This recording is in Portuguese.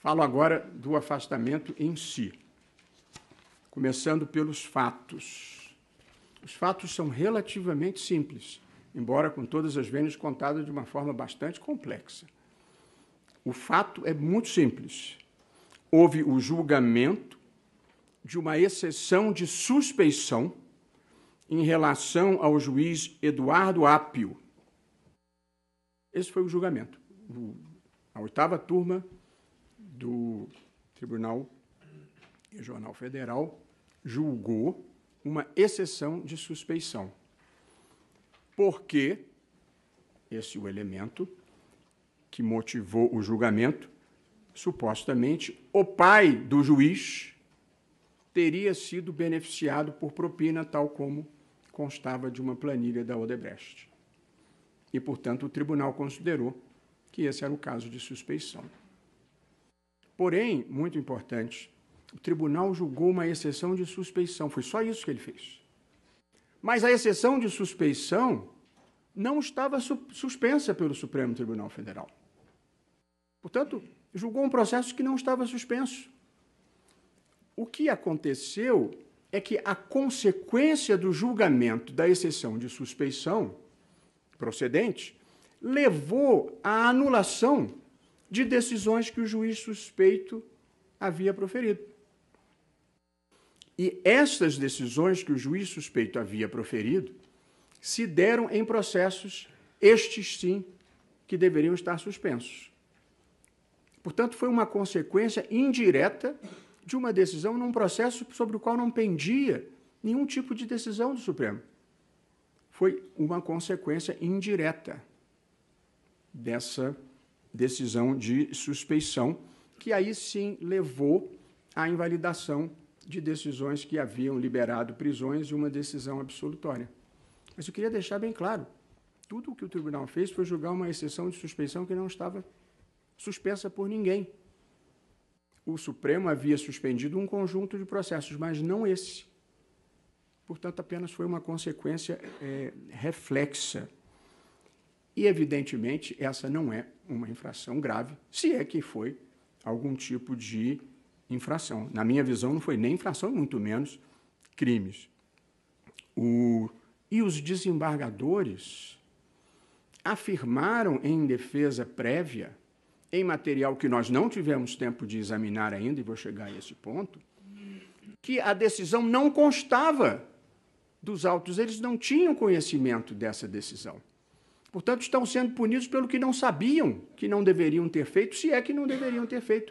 Falo agora do afastamento em si, começando pelos fatos. Os fatos são relativamente simples, embora com todas as vênias contadas de uma forma bastante complexa. O fato é muito simples. Houve o julgamento de uma exceção de suspeição em relação ao juiz Eduardo Apio. Esse foi o julgamento. A oitava turma do Tribunal Regional Federal julgou uma exceção de suspeição. Porque esse é o elemento que motivou o julgamento, supostamente o pai do juiz teria sido beneficiado por propina, tal como constava de uma planilha da Odebrecht. E, portanto, o tribunal considerou que esse era o caso de suspeição. Porém, muito importante, o tribunal julgou uma exceção de suspeição. Foi só isso que ele fez. Mas a exceção de suspeição não estava suspensa pelo Supremo Tribunal Federal. Portanto, julgou um processo que não estava suspenso. O que aconteceu é que a consequência do julgamento da exceção de suspeição procedente levou à anulação de decisões que o juiz suspeito havia proferido. E estas decisões que o juiz suspeito havia proferido se deram em processos, estes sim, que deveriam estar suspensos. Portanto, foi uma consequência indireta de uma decisão num processo sobre o qual não pendia nenhum tipo de decisão do Supremo. Foi uma consequência indireta dessa decisão de suspeição, que aí sim levou à invalidação de decisões que haviam liberado prisões e uma decisão absolutória. Mas eu queria deixar bem claro: tudo o que o tribunal fez foi julgar uma exceção de suspeição que não estava suspensa por ninguém. O Supremo havia suspendido um conjunto de processos, mas não esse. Portanto, apenas foi uma consequência é, reflexa e, evidentemente, essa não é uma infração grave, se é que foi algum tipo de infração. Na minha visão, não foi nem infração, muito menos crimes. O... E os desembargadores afirmaram em defesa prévia, em material que nós não tivemos tempo de examinar ainda, e vou chegar a esse ponto, que a decisão não constava dos autos, eles não tinham conhecimento dessa decisão. Portanto, estão sendo punidos pelo que não sabiam que não deveriam ter feito, se é que não deveriam ter feito.